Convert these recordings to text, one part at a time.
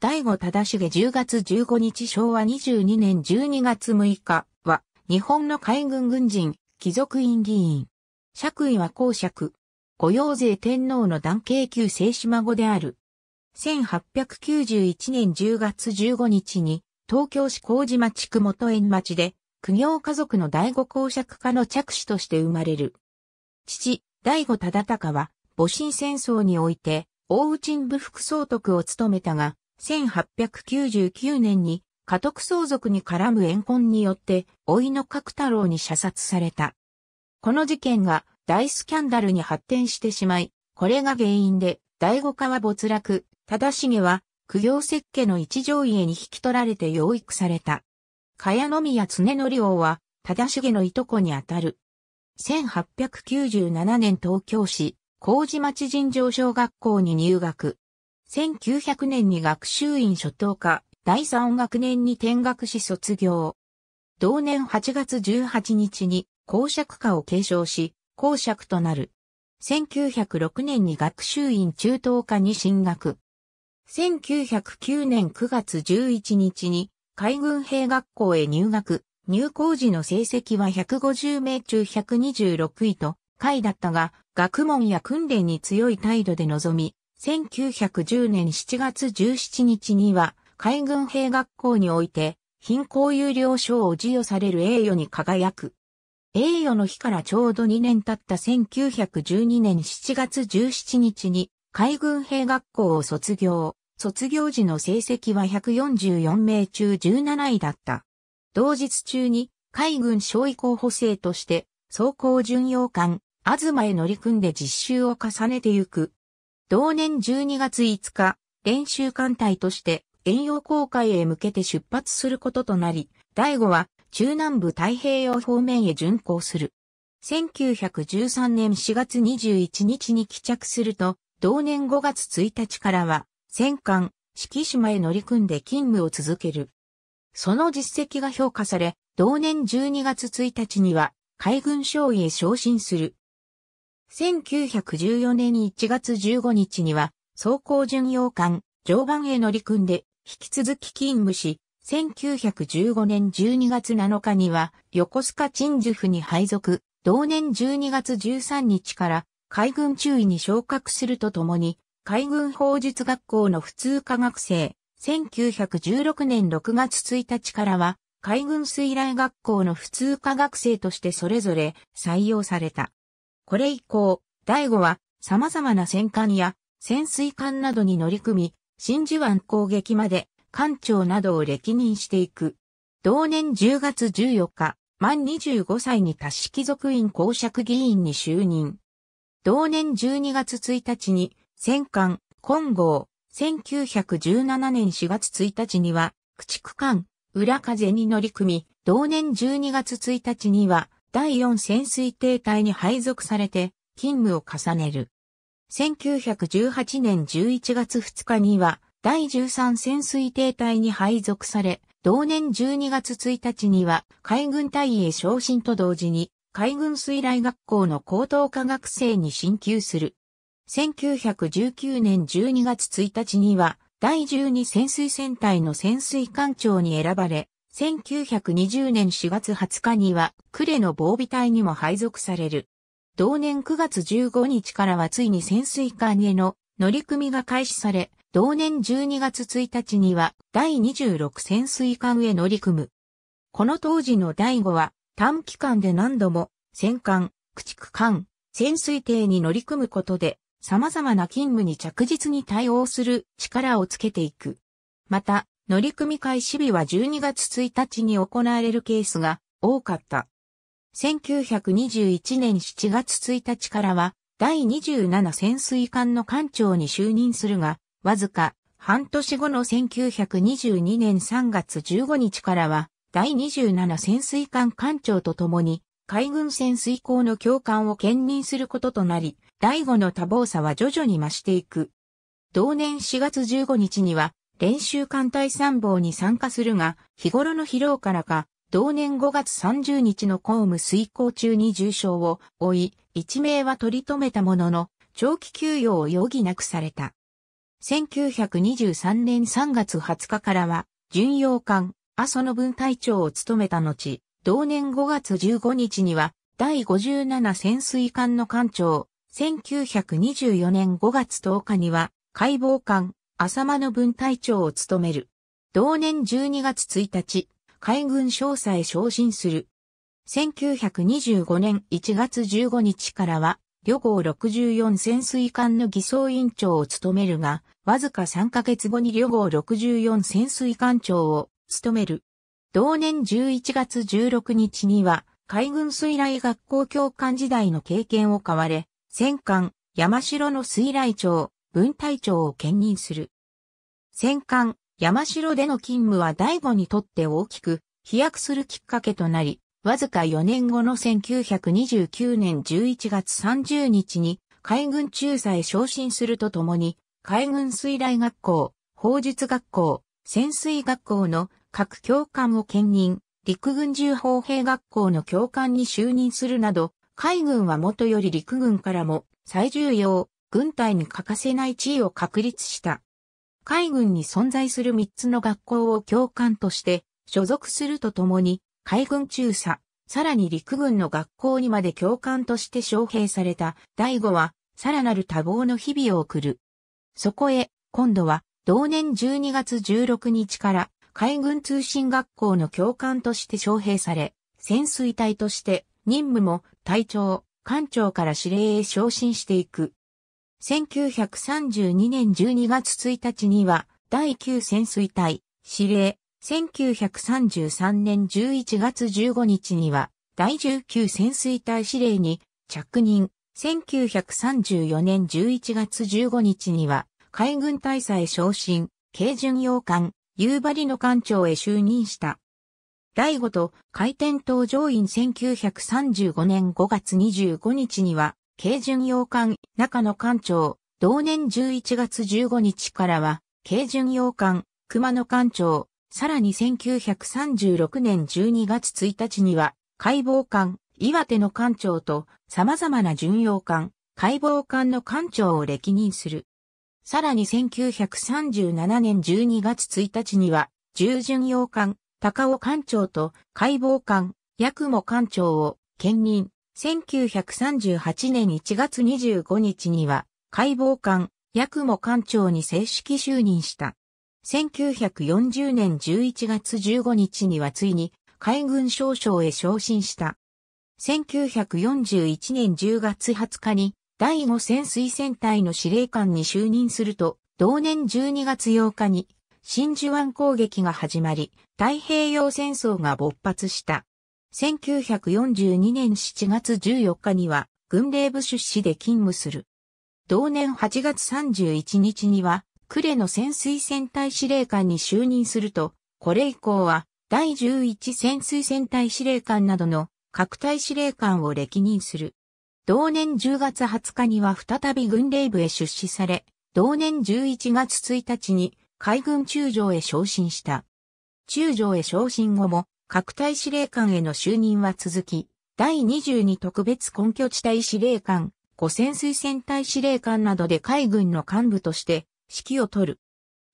第五忠重10月15日昭和22年12月6日は、日本の海軍軍人、貴族院議員。爵位は公爵。御用税天皇の男系級聖島孫である。1891年10月15日に、東京市麹島地区元園町で、苦行家族の第五公爵家の着手として生まれる。父、第五忠敬は、戊辰戦争において、大内部副総督を務めたが、1899年に家督相続に絡む怨恨によって、いの角太郎に射殺された。この事件が大スキャンダルに発展してしまい、これが原因で、第五家は没落、忠重は、苦行設家の一条家に引き取られて養育された。栢宮常則王は、忠重のいとこにあたる。1897年東京市、麹町尋常小学校に入学。1900年に学習院初等科、第3学年に転学し卒業。同年8月18日に公爵科を継承し、公爵となる。1906年に学習院中等科に進学。1909年9月11日に海軍兵学校へ入学。入校時の成績は150名中126位と、下位だったが、学問や訓練に強い態度で臨み、1910年7月17日には、海軍兵学校において、貧困有料賞を授与される栄誉に輝く。栄誉の日からちょうど2年経った1912年7月17日に海軍兵学校を卒業。卒業時の成績は144名中17位だった。同日中に海軍小尉候補生として装甲巡洋艦、東へ乗り組んで実習を重ねてゆく同年12月5日、練習艦隊として遠洋航海へ向けて出発することとなり、第5は中南部太平洋方面へ巡航する。1913年4月21日に帰着すると、同年5月1日からは、戦艦、四季島へ乗り組んで勤務を続ける。その実績が評価され、同年12月1日には、海軍将尉へ昇進する。1914年1月15日には、走行巡洋艦、常磐へ乗り組んで、引き続き勤務し、1915年12月7日には、横須賀鎮守府に配属、同年12月13日から、海軍中尉に昇格するとともに、海軍法術学校の普通科学生、1916年6月1日からは、海軍水雷学校の普通科学生としてそれぞれ採用された。これ以降、第五は様々な戦艦や潜水艦などに乗り組み、真珠湾攻撃まで艦長などを歴任していく。同年10月14日、満25歳に達し貴族院公爵議員に就任。同年12月1日に戦艦、金剛、1917年4月1日には、駆逐艦、裏風に乗り組み、同年12月1日には、第4潜水艇隊に配属されて勤務を重ねる。1918年11月2日には第13潜水艇隊に配属され、同年12月1日には海軍隊へ昇進と同時に海軍水雷学校の高等科学生に進級する。1919年12月1日には第12潜水船隊の潜水艦長に選ばれ、1920年4月20日には、呉の防備隊にも配属される。同年9月15日からはついに潜水艦への乗り組みが開始され、同年12月1日には第26潜水艦へ乗り組む。この当時の第5は短期間で何度も戦艦、駆逐艦、潜水艇に乗り組むことで様々な勤務に着実に対応する力をつけていく。また、乗組開始日は12月1日に行われるケースが多かった。1921年7月1日からは第27潜水艦の艦長に就任するが、わずか半年後の1922年3月15日からは第27潜水艦艦長と共に海軍潜水艦の教官を兼任することとなり、第5の多忙さは徐々に増していく。同年4月15日には練習艦隊参謀に参加するが、日頃の疲労からか、同年5月30日の公務遂行中に重傷を負い、一命は取り留めたものの、長期休養を余儀なくされた。1923年3月20日からは、巡洋艦、阿蘇の分隊長を務めた後、同年5月15日には、第57潜水艦の艦長、1924年5月10日には、解剖艦、浅間の分隊長を務める。同年12月1日、海軍少佐へ昇進する。1925年1月15日からは、旅行64潜水艦の偽装委員長を務めるが、わずか3ヶ月後に旅行64潜水艦長を務める。同年11月16日には、海軍水雷学校教官時代の経験を買われ、戦艦、山城の水雷長、分隊長を兼任する。戦艦、山城での勤務は第五にとって大きく、飛躍するきっかけとなり、わずか4年後の1929年11月30日に、海軍中佐へ昇進するとともに、海軍水雷学校、法術学校、潜水学校の各教官を兼任、陸軍重砲兵学校の教官に就任するなど、海軍はもとより陸軍からも最重要、軍隊に欠かせない地位を確立した。海軍に存在する3つの学校を教官として所属するとともに、海軍中佐、さらに陸軍の学校にまで教官として招聘された第五は、さらなる多忙の日々を送る。そこへ、今度は、同年12月16日から海軍通信学校の教官として招聘され、潜水隊として任務も隊長、艦長から指令へ昇進していく。1932年12月1日には、第9潜水隊、司令、1933年11月15日には、第19潜水隊司令に着任。1934年11月15日には、海軍大佐へ昇進、軽巡洋艦、夕張の艦長へ就任した。第5と、回転島上員1935年5月25日には、軽巡洋艦、中野艦長、同年11月15日からは、軽巡洋艦、熊野艦長、さらに1936年12月1日には、解剖艦、岩手の艦長と、様々な巡洋艦、解剖艦の艦長を歴任する。さらに1937年12月1日には、従巡洋艦、高尾艦長と解剖艦、八雲艦長を兼任。1938年1月25日には、解剖官、八雲官庁に正式就任した。1940年11月15日にはついに海軍少将へ昇進した。1941年10月20日に第5潜水船隊の司令官に就任すると、同年12月8日に真珠湾攻撃が始まり、太平洋戦争が勃発した。1942年7月14日には軍令部出資で勤務する。同年8月31日には、呉の潜水船隊司令官に就任すると、これ以降は第11潜水船隊司令官などの各隊司令官を歴任する。同年10月20日には再び軍令部へ出資され、同年11月1日に海軍中将へ昇進した。中将へ昇進後も各隊司令官への就任は続き、第22特別根拠地帯司令官、五潜水戦隊司令官などで海軍の幹部として指揮を取る。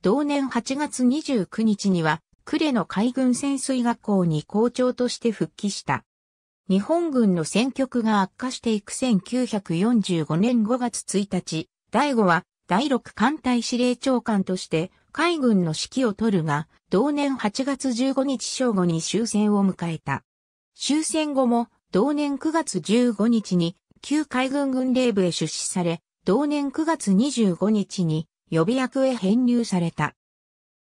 同年8月29日には、呉の海軍潜水学校に校長として復帰した。日本軍の戦局が悪化していく1945年5月1日、第5は第6艦隊司令長官として海軍の指揮を取るが、同年8月15日正午に終戦を迎えた。終戦後も、同年9月15日に、旧海軍軍令部へ出資され、同年9月25日に、予備役へ編入された。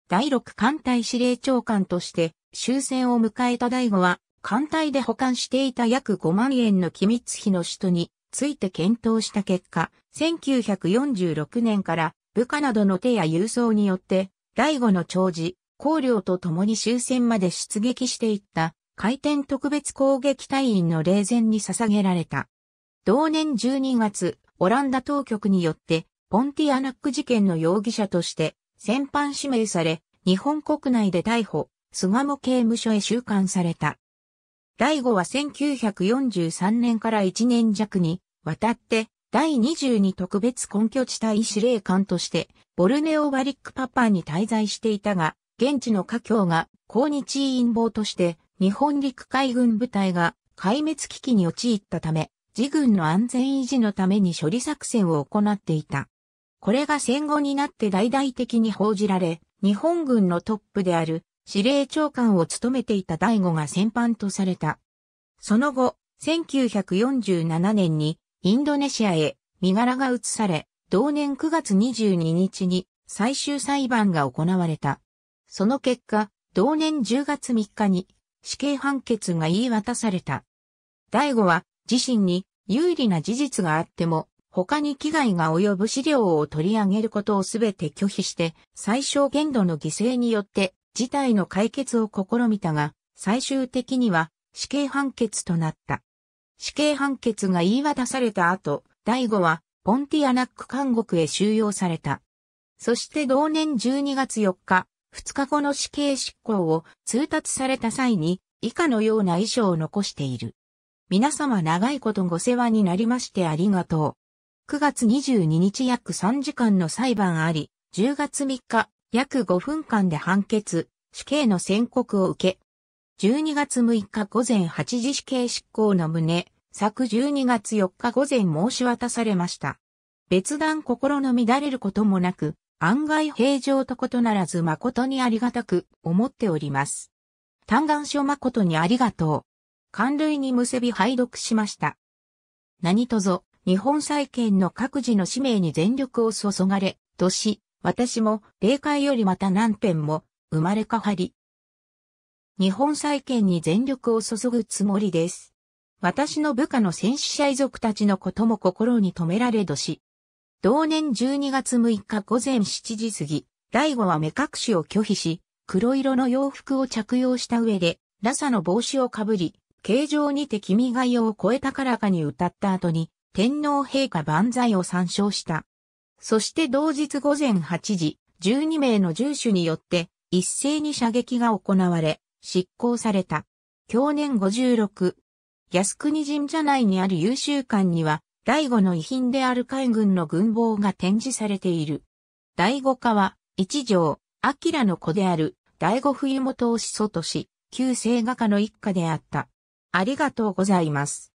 第6艦隊司令長官として終戦を迎えた第5は、艦隊で保管していた約5万円の機密費の使途について検討した結果、1946年から部下などの手や郵送によって、第五の長寺、光領と共に終戦まで出撃していった回転特別攻撃隊員の霊前に捧げられた。同年12月、オランダ当局によって、ポンティアナック事件の容疑者として、戦犯指名され、日本国内で逮捕、菅野刑務所へ収監された。第五は1943年から1年弱にわたって第22特別根拠地帯司令官として、ボルネオ・バリック・パパンに滞在していたが、現地の華僑が抗日陰謀として、日本陸海軍部隊が壊滅危機に陥ったため、自軍の安全維持のために処理作戦を行っていた。これが戦後になって大々的に報じられ、日本軍のトップである司令長官を務めていた大悟が戦犯とされた。その後、1947年にインドネシアへ身柄が移され、同年9月22日に最終裁判が行われた。その結果、同年10月3日に死刑判決が言い渡された。第五は自身に有利な事実があっても他に危害が及ぶ資料を取り上げることをすべて拒否して最小限度の犠牲によって事態の解決を試みたが最終的には死刑判決となった。死刑判決が言い渡された後、第五はポンティアナック監獄へ収容された。そして同年12月4日、2日後の死刑執行を通達された際に以下のような遺書を残している。皆様長いことご世話になりましてありがとう。9月22日約3時間の裁判あり、10月3日約5分間で判決、死刑の宣告を受け、12月6日午前8時死刑執行の旨、昨12月4日午前申し渡されました。別段心の乱れることもなく、案外平常とことならず誠にありがたく思っております。嘆願書誠にありがとう。官類に結び拝読しました。何とぞ、日本債権の各自の使命に全力を注がれ、とし、私も、霊界よりまた何点も、生まれ変わり、日本再建に全力を注ぐつもりです。私の部下の戦死者遺族たちのことも心に留められどし。同年12月6日午前7時過ぎ、大悟は目隠しを拒否し、黒色の洋服を着用した上で、ラサの帽子をかぶり、形状にて君が世を超えたからかに歌った後に、天皇陛下万歳を参照した。そして同日午前8時、12名の住守によって、一斉に射撃が行われ、執行された。去年56。靖国神社内にある優秀館には、第五の遺品である海軍の軍帽が展示されている。第五課は、一条、明の子である、第五冬元を始祖とし、旧聖画家の一家であった。ありがとうございます。